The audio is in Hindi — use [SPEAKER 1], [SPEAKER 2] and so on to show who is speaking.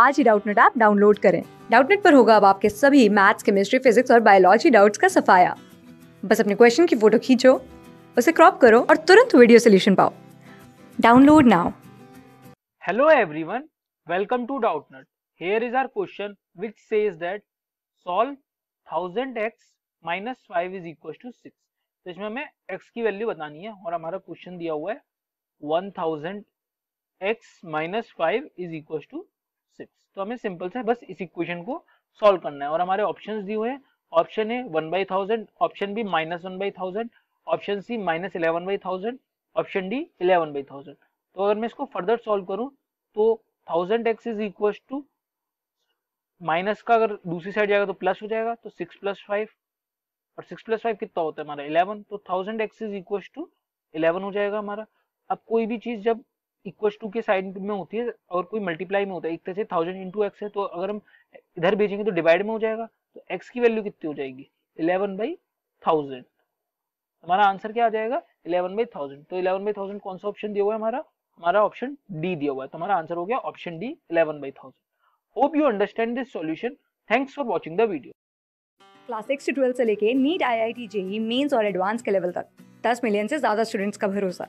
[SPEAKER 1] आज ही डाउटनेट ऐप डाउनलोड करें डाउटनेट पर होगा अब आपके सभी मैथ्स केमिस्ट्री फिजिक्स और बायोलॉजी डाउट्स का सफाया बस अपने क्वेश्चन की फोटो खींचो उसे क्रॉप करो और तुरंत वीडियो सोल्यूशन पाओ download now
[SPEAKER 2] hello everyone welcome to Doubtnut here is our question which says that solve 1000x 5 is equals to 6 तो इसमें हमें x की वैल्यू बतानी है और हमारा क्वेश्चन दिया हुआ है 1000x minus 5 is equals to six तो हमें सिंपल सा बस इस इक्वेशन को सॉल्व करना है और हमारे ऑप्शन दिए हुए option A one by thousand option B minus one by thousand option C minus eleven by thousand option D eleven by thousand तो अगर मैं इसको फर्दर सॉल्व करूं तो thousand X is equal to minus का अगर दूसरी साइड जाएगा तो प्लस हो जाएगा तो सिक्स प्लस फाइव और सिक्स प्लस फाइव कितना होता है हमारा इलेवन तो thousand X is equal to eleven हो जाएगा हमारा अब कोई भी चीज जब इक्वल टू के साइड में होती है और कोई मल्टीप्लाई में होता है एक तरह से थाउजेंड इंटू एक्स है तो अगर हम इधर भेजेंगे तो डिवाइड में हो जाएगा तो एक्स की वैल्यू कितनी हो जाएगी इलेवन बाई थाउजेंड हमारा आंसर क्या आ जाएगा इलेवन बाई थाउजेंड तो इलेवन बाई थाउजेंड कौन सा ऑप्शन दिया हुआ है हमारा हमारा ऑप्शन डी दिया हुआ है तो हमारा आंसर हो गया option D eleven by thousand hope you understand this solution thanks for watching the video
[SPEAKER 1] class six से ट्वेल्व से लेके NEET I I T JEE Mains और एडवांस के लेवल तक दस मिलियन से ज्यादा स्टूडेंट्स का भरोसा